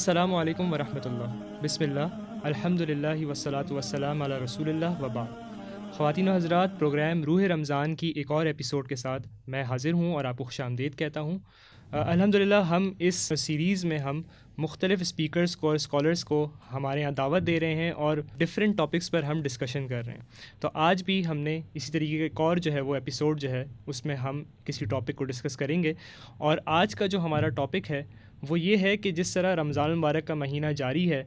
अस्सलाम वालेकुम वरहमतुल्लाह बिस्मिल्लाह अल्हम्दुलिल्लाह वसलात वसलाम अला रसूलुल्लाह वबा ख़वातिन हजरात प्रोग्राम रूह रमज़ान की एक और एपिसोड के साथ मैं हाज़िर हूँ और आपको खुश आमदेद कहता हूँ अलहमदिल्ला हम इस सीरीज़ में हम मुख्तलिफ़ स्पीकर्स को और स्कॉलर्स को हमारे यहाँ दावत दे रहे हैं और डिफरेंट टॉपिक्स पर हम डिस्कशन कर रहे हैं तो आज भी हमने इसी तरीके का एक और जो है वो एपिसोड जो है उसमें हम किसी टॉपिक को डिस्कस करेंगे और आज का जो हमारा टॉपिक है वो ये है कि जिस तरह रमज़ान मुबारक का महीना जारी है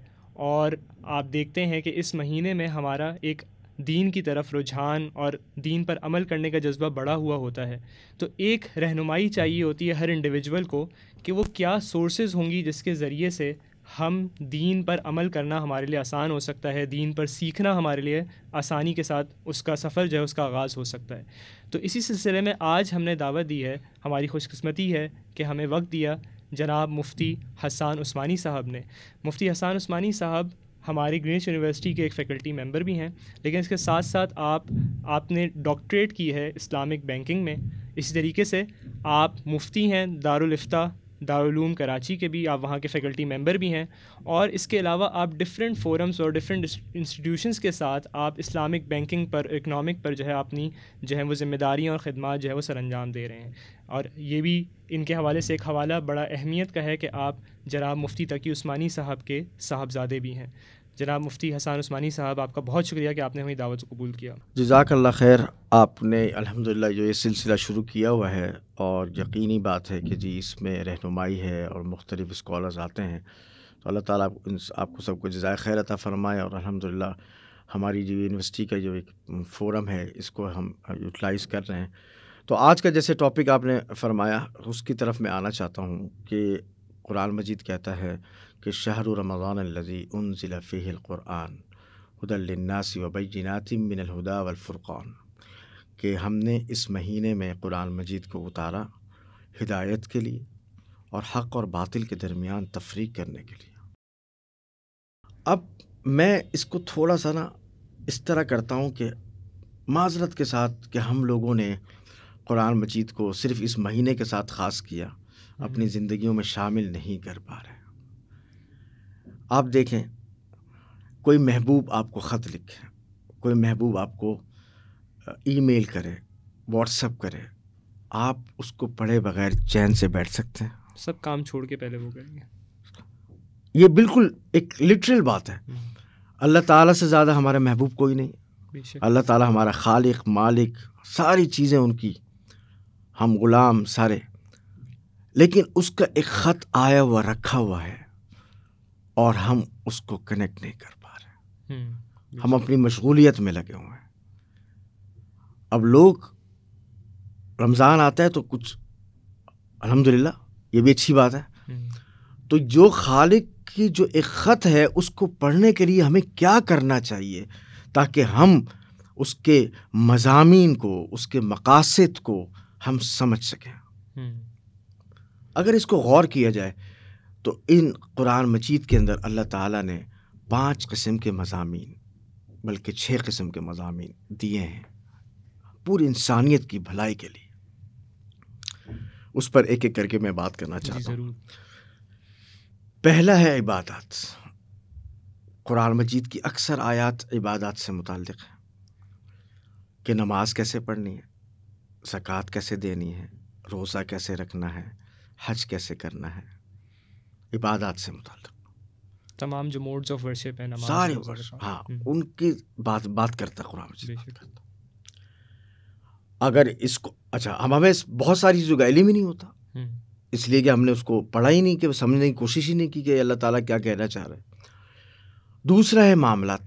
और आप देखते हैं कि इस महीने में हमारा एक दीन की तरफ रुझान और दीन पर अमल करने का जज्बा बढ़ा हुआ होता है तो एक रहनुमाई चाहिए होती है हर इंडिविजुअल को कि वो क्या सोर्सेज होंगी जिसके ज़रिए से हम दीन पर अमल करना हमारे लिए आसान हो सकता है दीन पर सीखना हमारे लिए आसानी के साथ उसका सफ़र जो है उसका आगाज़ हो सकता है तो इसी सिलसिले में आज हमने दावत दी है हमारी खुशकस्मती है कि हमें वक्त दिया जनाब मुफ्ती हसान उस्मानी साहब ने मुफ्ती हसान उस्मानी साहब हमारी ग्रीनिश यूनिवर्सिटी के एक फ़ैकल्टी मेंबर भी हैं लेकिन इसके साथ साथ आप आपने डॉक्टरेट की है इस्लामिक बैंकिंग में इसी तरीके से आप मुफ्ती हैं दारुलफ्ता दारूम कराची के भी आप वहाँ के फैकल्टी मेम्बर भी हैं और इसके अलावा आप डिफरेंट फोरम्स और डिफरेंट इंस्टीट्यूशंस के साथ आप इस्लामिक बैंकिंग पर इकनॉमिक पर जो है अपनी जो है वो जिम्मेदारियाँ और ख़दमात जो है वो सर अंजाम दे रहे हैं और ये भी इनके हवाले से एक हवाला बड़ा अहमियत का है कि आप जराब मुफ्ती तकी उस्मानी साहब के साहबजादे भी हैं जनाब मुफ्ती हसन उस्मानी साहब आपका बहुत शुक्रिया कि आपने हमें दावत को कबूल किया जजाकल्ला खैर आपने अलहमदिल्ला जो ये सिलसिला शुरू किया हुआ है और यकीनी बात है कि जी इसमें रहनुमाई है और मुख्तलिफ स्कॉलर्स आते हैं तो अल्लाह ताला आपको सबको जजाय खैर अता फ़रमाए और अलहमदिल्ला हमारी जो यूनिवर्सिटी का जो एक फोरम है इसको हम यूटिलाइज़ कर रहे हैं तो आज का जैसे टॉपिक आपने फरमाया उसकी तरफ मैं आना चाहता हूँ कि कुरान मजीद कहता है कि शहर रमज़ान लजी उन ज़िलफ़ीक़ुरआन हदलनासी वबैनातिम मिनलहुदा वलफ़ुरक़ान के हमने इस महीने में कुरान मजीद को उतारा हिदायत के लिए और हक़ और बातिल के दरमियान तफरी करने के लिए अब मैं इसको थोड़ा सा ना इस तरह करता हूँ कि माजरत के साथ कि हम लोगों ने कुरान मजीद को सिर्फ़ इस महीने के साथ ख़ास किया हम्म। अपनी ज़िंदगियों में शामिल नहीं कर पा रहे आप देखें कोई महबूब आपको ख़त लिखे कोई महबूब आपको ईमेल करे व्हाट्सअप करे आप उसको पढ़े बगैर चैन से बैठ सकते हैं सब काम छोड़ के पहले वो करेंगे ये बिल्कुल एक लिटरल बात है हम्म। अल्लाह ताला से ज़्यादा हमारे महबूब कोई नहीं अल्लाह ताला हमारा खालिक मालिक सारी चीज़ें उनकी हम गुलाम सारे लेकिन उसका एक ख़त आया हुआ रखा हुआ है और हम उसको कनेक्ट नहीं कर पा रहे हम्म, हम अपनी मशगूलियत में लगे हुए हैं अब लोग रमज़ान आता है तो कुछ अल्हम्दुलिल्लाह ये भी अच्छी बात है हम्म। तो जो खालिक की जो एक ख़त है उसको पढ़ने के लिए हमें क्या करना चाहिए ताकि हम उसके मजामी को उसके मकासद को हम समझ सकें हम्म। अगर इसको गौर किया जाए तो इन कुरान मजीद के अंदर अल्लाह ताला ने पांच किस्म के मजामी बल्कि छः किस्म के मजामी दिए हैं पूरी इंसानियत की भलाई के लिए उस पर एक एक करके मैं बात करना चाहता हूँ पहला है इबादत कुरान मजीद की अक्सर आयात इबादत से मुतल है कि नमाज कैसे पढ़नी है सक़ात कैसे देनी है रोज़ा कैसे रखना है हज कैसे करना है इबादत से मुतल तमाम जो मोड्स ऑफ वर्शिप है नमाज सारे वर्शिप हाँ हम्म। उनकी बात बात करता कुरान मजीद अगर इसको अच्छा हम हमें बहुत सारी चीज़ों का इलम ही नहीं होता हम्म। इसलिए कि हमने उसको पढ़ा ही नहीं कि समझने की कोशिश ही नहीं की कि अल्लाह ताला क्या कहना चाह रहे दूसरा है मामला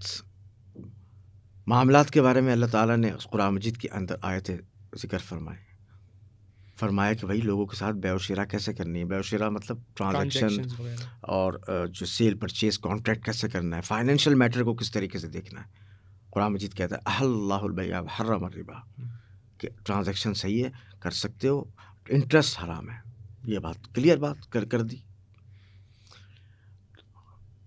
मामला के बारे में अल्लाह ताला ने कुरान मजिद के अंदर आयतें ज़िक्र फरमाए फरमाया कि भाई लोगों के साथ बेवशरा कैसे करनी है बेवशरा मतलब ट्रांजेक्शन और जो सेल परचेज कॉन्ट्रैक्ट कैसे करना है फाइनेंशियल मैटर को किस तरीके से देखना है कुरान मजीद कहता है अल्लाहबैब हर्रम रिबा हम्म। कि ट्रांजेक्शन सही है कर सकते हो इंटरेस्ट हराम है ये बात क्लियर बात कर कर दी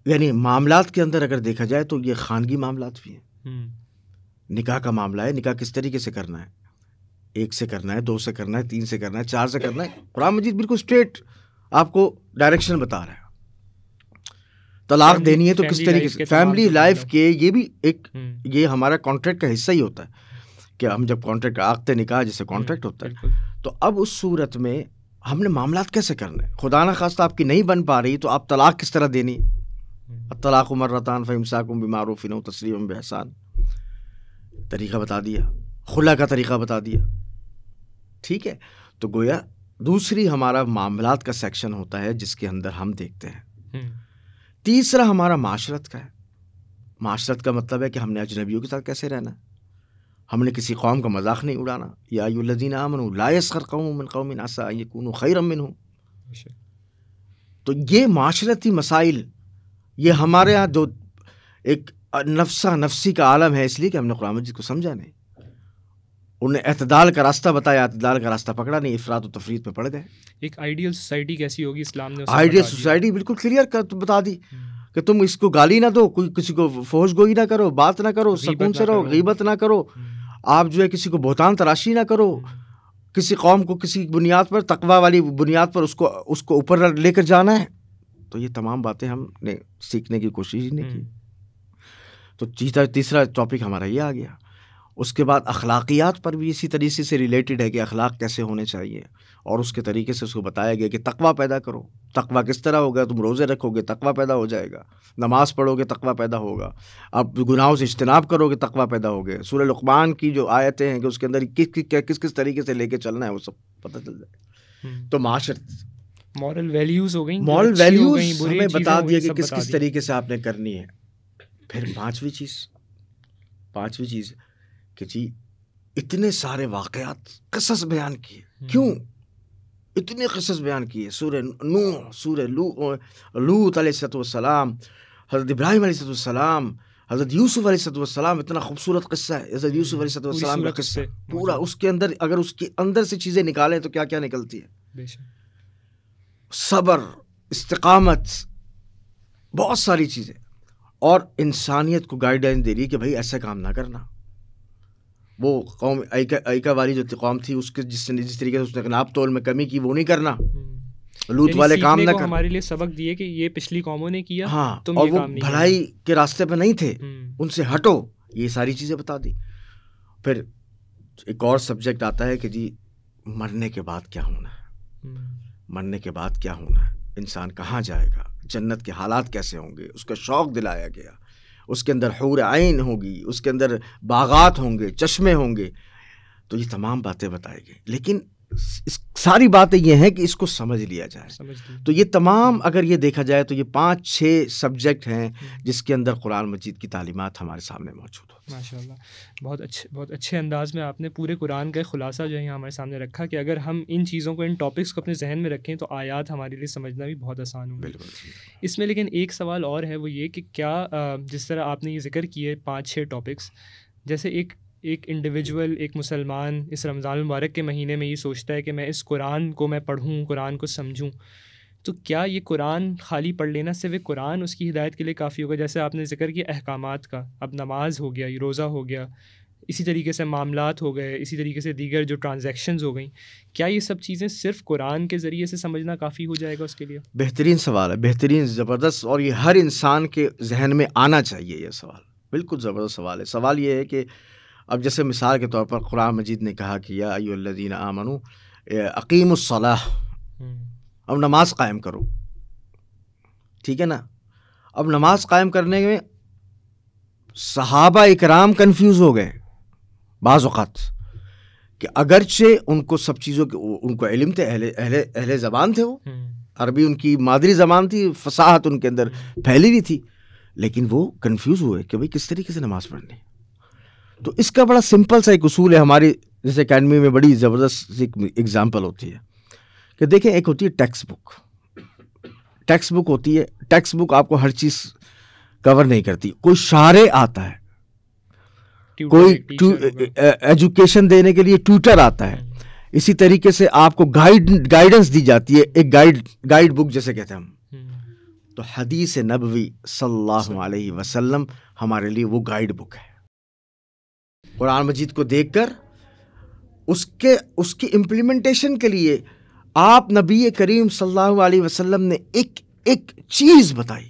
यानी मामला के अंदर अगर देखा जाए तो ये खानगी मामला भी हैं हम्म। निकाह का मामला है निकाह किस तरीके से करना है एक से करना है दो से करना है तीन से करना है चार से करना है कुरान मजीद बिल्कुल स्ट्रेट आपको डायरेक्शन बता रहा है तलाक देनी है तो किस तरीके से फैमिली लाइफ के ये भी एक हम्म। ये हमारा कॉन्ट्रैक्ट का हिस्सा ही होता है कि हम जब कॉन्ट्रैक्ट आगते निकाह जैसे कॉन्ट्रैक्ट हम्म, होता है तो अब उस सूरत में हमने मामला कैसे करने खुदा ना खास्ता आपकी नहीं बन पा रही तो आप तलाक किस तरह देनी हम्म। तलाक उमर मर्रतान फ़मसाकुम फिनो तस्लीम बेहसान तरीका बता दिया खुला का तरीका बता दिया ठीक है तो गोया दूसरी हमारा मामलात का सेक्शन होता है जिसके अंदर हम देखते हैं हम्म। तीसरा हमारा माशरत का है माशरत का मतलब है कि हमने अजनबियों के साथ कैसे रहना हमने किसी कौम का मजाक नहीं उड़ाना या अमन आमन लायसर कौम कौम आसा ये कून खैर अमिन हूँ अच्छा। तो ये माशरती मसाइल ये हमारे यहाँ जो एक नफसा नफसी का आलम है इसलिए कि हमने कुरान मजिद को समझा नहीं उन्हें अतदाल का रास्ता बताया अतदाल का रास्ता पकड़ा नहीं इफरात और तफरीत पे पड़ गए एक आइडियल सोसाइटी कैसी होगी इस्लाम ने आइडियल सोसाइटी बिल्कुल क्लियर कर तो बता दी हम्म। कि तुम इसको गाली ना दो कोई किसी को फौज गोई ना करो बात ना करो सुकून से रहो गीबत ना करो हम्म। आप जो है किसी को बहुतान तराशी ना करो हम्म। किसी कौम को किसी बुनियाद पर तकवा वाली बुनियाद पर उसको उसको ऊपर लेकर जाना है तो ये तमाम बातें हमने सीखने की कोशिश ही नहीं की तो तीसरा तीसरा टॉपिक हमारा ये आ गया उसके बाद अखलाकियात पर भी इसी तरीके से रिलेटेड है कि अखलाक कैसे होने चाहिए और उसके तरीके से उसको बताया गया कि तकवा पैदा करो तकवा किस तरह होगा तुम रोज़े रखोगे तकवा पैदा हो जाएगा नमाज़ पढ़ोगे तकवा पैदा होगा अब गुनाहों से इज्तनाब करोगे तकवा पैदा गया सूर्य लुकमान की जो आयतें हैं कि उसके अंदर किस किस किस किस तरीके से लेके चलना है वो सब पता चल जाए हम्म। तो माशरत मॉरल वैल्यूज़ हो गई मॉरल वैल्यूज़ हमें बता दिया कि किस किस तरीके से आपने करनी है फिर पाँचवीं चीज़ पाँचवीं चीज़ कि जी इतने सारे वाकयात कसस बयान किए हम्म। क्यों इतने कसस बयान किए सूर नू सूर लू लूत सलाम हज़रत इब्राहिम सलाम हज़रत यूसुफ सलाम इतना खूबसूरत किस्सा है हज़रत हम्म। यूसुफ सलाम का किस्सा पूरा उसके अंदर अगर उसके अंदर से चीज़ें निकालें तो क्या क्या निकलती है सब्र इस्तकामत बहुत सारी चीज़ें और इंसानियत को गाइडलाइन दे रही है कि भाई ऐसा काम ना करना वो कौम ऐका वाली जो कौम थी उसके जिस जिस तरीके से उसने नाप तोल में कमी की वो नहीं करना हम्म। लूट वाले काम ना कर हमारे लिए सबक दिए कि ये पिछली कौमों ने किया हाँ तुम और ये वो काम नहीं भलाई के रास्ते पे नहीं थे हम्म। उनसे हटो ये सारी चीज़ें बता दी फिर एक और सब्जेक्ट आता है कि जी मरने के बाद क्या होना है हम्म। मरने के बाद क्या होना है इंसान कहाँ जाएगा जन्नत के हालात कैसे होंगे उसका शौक दिलाया गया उसके अंदर हूर आइन होगी उसके अंदर बागात होंगे चश्मे होंगे तो ये तमाम बातें बताई गई लेकिन सारी बातें ये हैं कि इसको समझ लिया जाए समझ तो ये तमाम हम्म। अगर ये देखा जाए तो ये पाँच छः सब्जेक्ट हैं हम्म। जिसके अंदर कुरान मजीद की तालीमत हमारे सामने मौजूद हो माशा बहुत अच्छे बहुत अच्छे अंदाज में आपने पूरे कुरान का खुलासा जो है हमारे सामने रखा कि अगर हम इन चीज़ों को इन टॉपिक्स को अपने जहन में रखें तो आयात हमारे लिए समझना भी बहुत आसान होगा बिल्कुल इसमें लेकिन एक सवाल और है वो ये कि क्या जिस तरह आपने ये जिक्र किए पाँच छः टॉपिक्स जैसे एक एक इंडिविजुअल एक मुसलमान इस रमज़ान मुबारक के महीने में ये सोचता है कि मैं इस कुरान को मैं पढ़ूँ कुरान को समझूँ तो क्या ये कुरान खाली पढ़ लेना सिर्फ कुरान उसकी हिदायत के लिए काफ़ी होगा जैसे आपने जिक्र किया अहकाम का अब नमाज हो गया रोज़ा हो गया इसी तरीके से मामला हो गए इसी तरीके से दीगर जो ट्रांज़ेक्शन हो गई क्या ये सब चीज़ें सिर्फ कुरान के ज़रिए से समझना काफ़ी हो जाएगा उसके लिए बेहतरीन सवाल है बेहतरीन ज़बरदस्त और ये हर इंसान के जहन में आना चाहिए यह सवाल बिल्कुल ज़बरदस्त सवाल है सवाल ये है कि अब जैसे मिसाल के तौर पर कुरान मजीद ने कहा कि या अयोल्लिन आमनु अकीमसलाह हम्म। अब नमाज कायम करो ठीक है ना अब नमाज कायम करने में सहाबा इकराम कन्फ्यूज़ हो गए बाज़ात कि अगरचे उनको सब चीज़ों के उनको इलम थे अहले अहले अहले ज़बान थे वो हम्म। अरबी उनकी मादरी ज़बान थी फसाहत उनके अंदर हम्म। फैली हुई थी लेकिन वो कन्फ्यूज़ हुए कि भाई किस तरीके से नमाज़ पढ़नी तो इसका बड़ा सिंपल सा एक असूल है हमारी जैसे अकेडमी में बड़ी ज़बरदस्त एक एग्ज़ाम्पल होती है कि देखें एक होती है टेक्स्ट बुक टेक्स्ट बुक होती है टेक्स्ट बुक आपको हर चीज़ कवर नहीं करती कोई शारे आता है कोई एजुकेशन देने के लिए ट्यूटर आता है इसी तरीके से आपको गाइड गाइडेंस दी जाती है एक गाइड गाइड बुक जैसे कहते हैं हम हम्म। तो हदीस नबवी सल्लल्लाहु अलैहि वसल्लम हमारे लिए वो गाइड बुक है कुरान मजीद को देख कर उसके उसकी इम्प्लीमेंटेशन के लिए आप नबी करीम सल्लल्लाहु अलैहि वसल्लम ने एक एक चीज़ बताई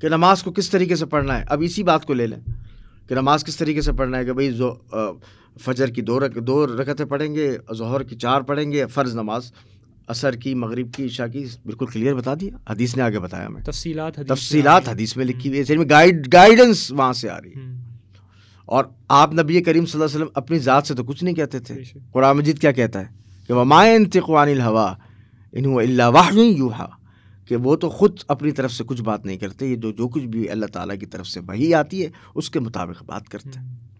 कि नमाज को किस तरीके से पढ़ना है अब इसी बात को ले लें कि नमाज किस तरीके से पढ़ना है कि भाई जो फजर की दो रक दो रकतें पढ़ेंगे जहर की चार पढ़ेंगे फ़र्ज़ नमाज असर की मगरिब की ईशा की बिल्कुल क्लियर बता दिया हदीस ने आगे बताया हमें तफसीलात हदीस तफसीलात हदीस में लिखी हम्म। हुई है गाइड गाइडेंस वहाँ से आ रही है हम्म। और आप नबी करीम वसल्लम अपनी ज़ात से तो कुछ नहीं कहते थे कुरान मजीद क्या कहता है कि वमायन तक़वानिल हवा इन वाहनी कि वो तो ख़ुद अपनी तरफ से कुछ बात नहीं करते ये जो जो कुछ भी अल्लाह ताला की तरफ से वही आती है उसके मुताबिक बात करते हैं हम्म।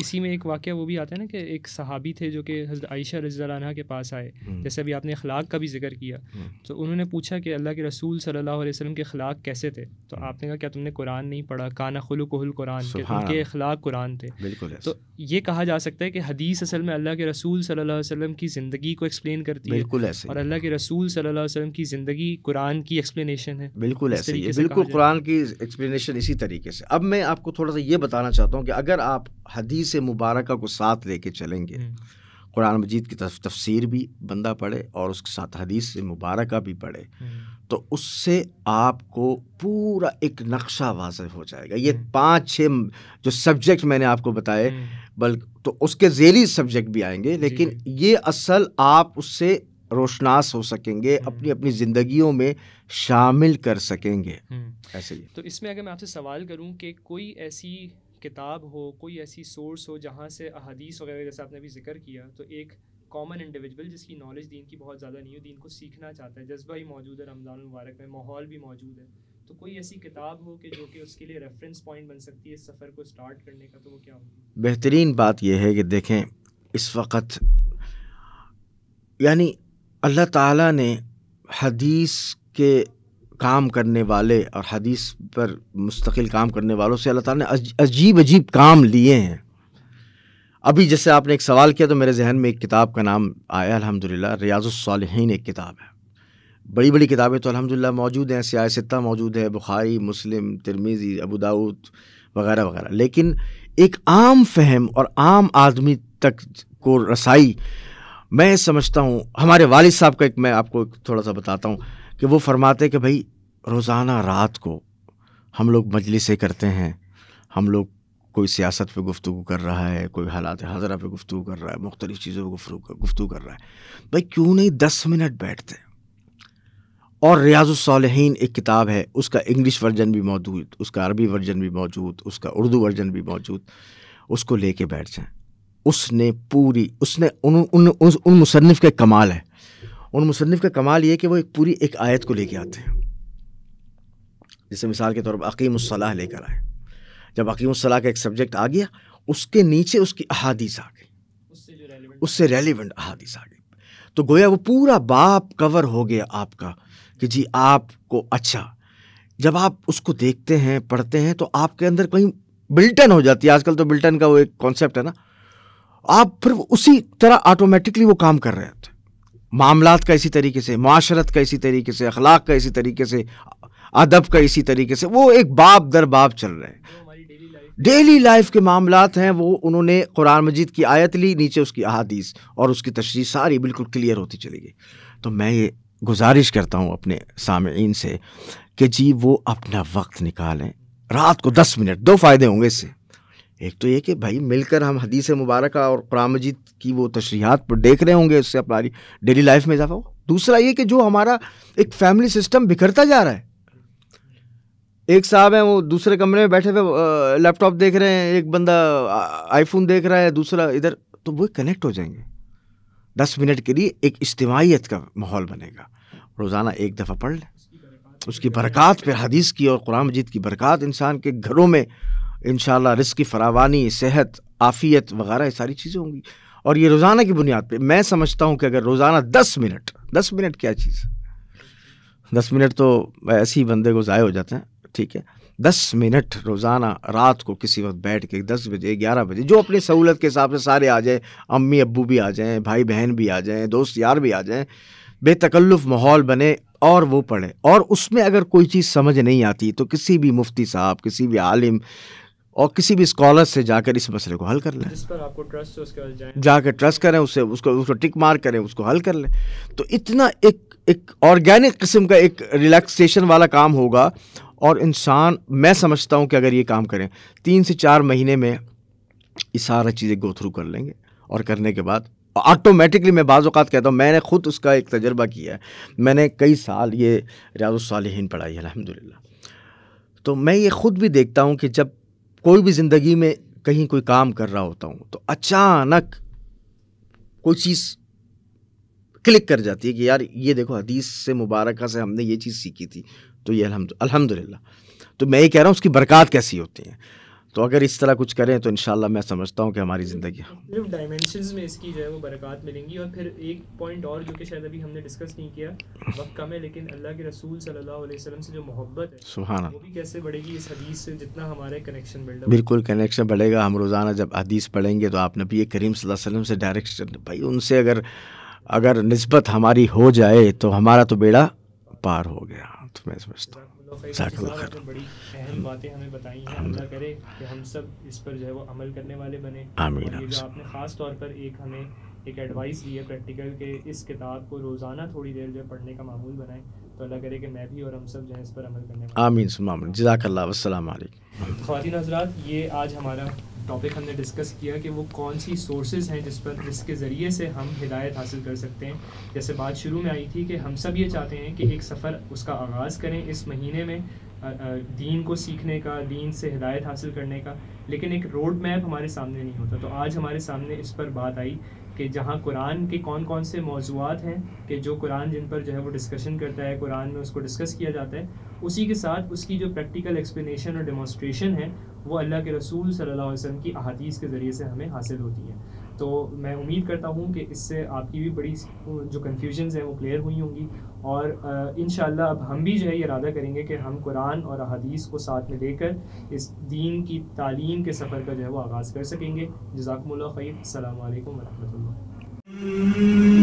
इसी में एक वाक्य वो भी आता है ना कि एक सहाबी थे जो कि हज़रत आयशा रजा के पास आए हम्म। जैसे अभी आपने अखलाक का भी जिक्र किया हम्म। तो उन्होंने पूछा कि अल्लाह के रसूल सल्लल्लाहु अलैहि वसल्लम के अखलाक कैसे थे तो हम्म। आपने कहा क्या तुमने कुरान नहीं पढ़ा काना खुलुकुल कुरान के अखलाक कुरान थे बिल्कुल तो ये कहा जा सकता है कि हदीस असल में अल्लाह के रसूल सल्ला वसलम की ज़िंदगी को एक्सप्लेन करती है और अल्लाह के रसूल सल्ला वसलम की ज़िंदगी कुरान की एक्सप्लेशन है बिल्कुल ऐसे बिल्कुल कुरान की एक्सप्लेशन इसी तरीके से अब मैं आपको थोड़ा सा ये बताना चाहता हूँ कि अगर आप हदीस से मुबारक को साथ लेके चलेंगे हम्म। कुरान मजीद की तफ तफसीर भी बंदा पढ़े और उसके साथ हदीस मुबारक भी पढ़े हम्म। तो उससे आपको पूरा एक नक्शा वाज हो जाएगा ये हम्म। पाँच छः जो सब्जेक्ट मैंने आपको बताए बल्कि तो उसके जेली सब्जेक्ट भी आएंगे लेकिन ये असल आप उससे रोशनास हो सकेंगे अपनी अपनी ज़िंदगियों में शामिल कर सकेंगे ऐसे ही तो इसमें अगर मैं आपसे सवाल करूं कि कोई ऐसी किताब हो कोई ऐसी सोर्स हो जहाँ से अदीस वगैरह जैसे आपने अभी जिक्र किया तो एक कॉमन इंडिविजुअल जिसकी नॉलेज दीन की बहुत ज़्यादा नहीं हो दीन को सीखना चाहता है जज्बा ही मौजूद है रमज़ान मुबारक में माहौल भी मौजूद है तो कोई ऐसी किताब हो कि जो कि उसके लिए रेफरेंस पॉइंट बन सकती है इस सफ़र को स्टार्ट करने का तो वो क्या होगी बेहतरीन बात यह है कि देखें इस वक्त यानी अल्लाह ताला ने हदीस के काम करने वाले और हदीस पर मुस्तकिल काम करने वालों से अल्लाह ताला ने अजीब अजीब काम लिए हैं अभी जैसे आपने एक सवाल किया तो मेरे जहन में एक किताब का नाम आया अलहमदिल्ला रियाजुलसालहन एक किताब है बड़ी बड़ी किताबें तो अलहमदिल्ला मौजूद हैं सियाह सित्ता मौजूद है बुखारी मुस्लिम तिरमीज़ी अबू दाऊद वगैरह वगैरह लेकिन एक आम फहम और आम आदमी तक को रसाई मैं समझता हूँ हमारे वालिद साहब का एक मैं आपको थोड़ा सा बताता हूँ कि वो फरमाते कि भाई रोज़ाना रात को हम लोग मजलिसें करते हैं हम लोग कोई सियासत पे गुफ्तु कर रहा है कोई हालात हाजरा पे गुफ्तु कर रहा है मुख्तलिफ़ चीज़ों पर गुफ्तु गुफ्तु कर रहा है भाई क्यों नहीं दस मिनट बैठते और रियाजुलसालहन एक किताब है उसका इंग्लिश वर्जन भी मौजूद उसका अरबी वर्जन भी मौजूद उसका उर्दू वर्जन भी मौजूद उसको कर बैठ जाए उसने पूरी उसने उन उन उन, उन मुसनफ़ के कमाल है उन मुसनफ़ का कमाल ये कि वो एक पूरी एक आयत को लेके आते हैं जैसे मिसाल के तौर पर अकीमसलाह लेकर आए जब अकीमसलाह का एक सब्जेक्ट आ गया उसके नीचे उसकी अहादीस आ गई उससे रेलिवेंट अहादीस आ गई तो गोया वो पूरा बाप कवर हो गया आपका कि जी आपको अच्छा जब आप उसको देखते हैं पढ़ते हैं तो आपके अंदर कहीं बिल्टन हो जाती है आजकल तो बिल्टन का वो एक कॉन्सेप्ट है ना आप फिर उसी तरह ऑटोमेटिकली वो काम कर रहे थे मामलात का इसी तरीके से माशरत का इसी तरीके से अखलाक का इसी तरीके से अदब का इसी तरीके से वो एक बाप दर बाप चल रहे हैं डेली लाइफ के मामला हैं वो उन्होंने कुरान मजीद की आयत ली नीचे उसकी अहादीस और उसकी तशरी सारी बिल्कुल क्लियर होती चली गई तो मैं ये गुजारिश करता हूँ अपने सामीन से कि जी वो अपना वक्त निकालें रात को दस मिनट दो फ़ायदे होंगे इससे एक तो ये कि भाई मिलकर हम हदीस मुबारक और कुरान मजीद की वो तशरीहत पर देख रहे होंगे उससे हमारी डेली लाइफ में इजाफा हो दूसरा ये कि जो हमारा एक फैमिली सिस्टम बिखरता जा रहा है एक साहब हैं वो दूसरे कमरे में बैठे हुए लैपटॉप देख रहे हैं एक बंदा आईफोन देख रहा है दूसरा इधर तो वो कनेक्ट हो जाएंगे दस मिनट के लिए एक इज्तमाहीत का माहौल बनेगा रोज़ाना एक दफ़ा पढ़ लें उसकी बरक़ात फिर हदीस की और कुरान मजीद की बरक़ात इंसान के घरों में इन रिस्क की फरावानी सेहत आफियत वगैरह ये सारी चीज़ें होंगी और ये रोज़ाना की बुनियाद पे मैं समझता हूँ कि अगर रोज़ाना दस मिनट दस मिनट क्या चीज़ दस मिनट तो ऐसे ही बंदे को ज़ाय हो जाते हैं ठीक है दस मिनट रोज़ाना रात को किसी वक्त बैठ के दस बजे ग्यारह बजे जो अपनी सहूलत के हिसाब से सारे आ जाएँ अम्मी अबू भी आ जाएँ भाई बहन भी आ जाएँ दोस्त यार भी आ जाएँ बेतकल्लुफ़ माहौल बने और वो पढ़े और उसमें अगर कोई चीज़ समझ नहीं आती तो किसी भी मुफ्ती साहब किसी भी आलिम और किसी भी स्कॉलर से जाकर इस मसले को हल कर लें ट्रस्ट जाकर ट्रस्ट करें उससे उसको उसको टिक मार करें उसको हल कर लें तो इतना एक एक ऑर्गेनिक किस्म का एक रिलैक्सेशन वाला काम होगा और इंसान मैं समझता हूँ कि अगर ये काम करें तीन से चार महीने में ये सारा चीज़ें गो थ्रू कर लेंगे और करने के बाद ऑटोमेटिकली मैं बाज़ात कहता हूँ मैंने ख़ुद उसका एक तजर्बा किया है मैंने कई साल ये रियाजुलसालहीन पढ़ाई है अलहमदिल्ला तो मैं ये ख़ुद भी देखता हूँ कि जब कोई भी ज़िंदगी में कहीं कोई काम कर रहा होता हूं तो अचानक कोई चीज़ क्लिक कर जाती है कि यार ये देखो हदीस से मुबारक से हमने ये चीज़ सीखी थी तो ये अलहमद तो मैं ये कह रहा हूं उसकी बरकत कैसी होती है तो अगर इस तरह कुछ करें तो इनशाला मैं समझता हूँ कि हमारी ज़िंदगी सिर्फ डायमेंशन में इसकी जो है वो बरकत मिलेंगी और फिर एक पॉइंट और जो कि शायद अभी हमने डिस्कस नहीं किया वक्त कम है लेकिन अल्लाह के रसूल सल्लल्लाहु अलैहि वसल्लम से जो मोहब्बत है सुबहाना वो भी कैसे बढ़ेगी इस हदीस से जितना हमारे कनेक्शन बिल्डअप बिल्कुल कनेक्शन बढ़ेगा हम रोज़ाना जब हदीस पढ़ेंगे तो आप नबी करीम वसल्लम से डायरेक्ट भाई उनसे अगर अगर नस्बत हमारी हो जाए तो हमारा तो बेड़ा पार हो गया तो मैं समझता हूँ बड़ी अहम बातें हमें बताई हैं हम्म। अल्लाह करे कि हम सब इस पर जो है वो अमल करने वाले बने और ये जो आपने ख़ास तौर पर एक हमें एक एडवाइस दी है प्रैक्टिकल के इस किताब को रोज़ाना थोड़ी देर जो पढ़ने का मामूल बनाए तो अल्लाह करे कि मैं भी और हम सब जो है इस पर अमल करने आमीन सुमामीन जजाकल्ला वसलम खातिन हजरात ये आज हमारा टॉपिक हमने डिस्कस किया कि वो कौन सी सोर्सेज हैं जिस पर जिसके ज़रिए से हम हिदायत हासिल कर सकते हैं जैसे बात शुरू में आई थी कि हम सब ये चाहते हैं कि एक सफ़र उसका आगाज़ करें इस महीने में दीन को सीखने का दीन से हिदायत हासिल करने का लेकिन एक रोड मैप हमारे सामने नहीं होता तो आज हमारे सामने इस पर बात आई कि जहाँ कुरान के कौन कौन से मौजूद हैं कि जो कुरान जिन पर जो है वो डिस्कशन करता है कुरान में उसको डिस्कस किया जाता है उसी के साथ उसकी जो प्रैक्टिकल एक्सप्लेनेशन और डेमोस्ट्रेशन है वो अल्लाह के रसूल सल्लल्लाहु अलैहि वसल्लम की अहादीस के ज़रिए से हमें हासिल होती है तो मैं उम्मीद करता हूँ कि इससे आपकी भी बड़ी जो कन्फ्यूजन्स हैं वो क्लियर हुई होंगी और इन अब हम भी जो है ये इरादा करेंगे कि हम कुरान और अदीस को साथ में लेकर इस दीन की तालीम के सफ़र का जो है वो आगाज़ कर सकेंगे जजाकमल खैर अल्लाम वरहमल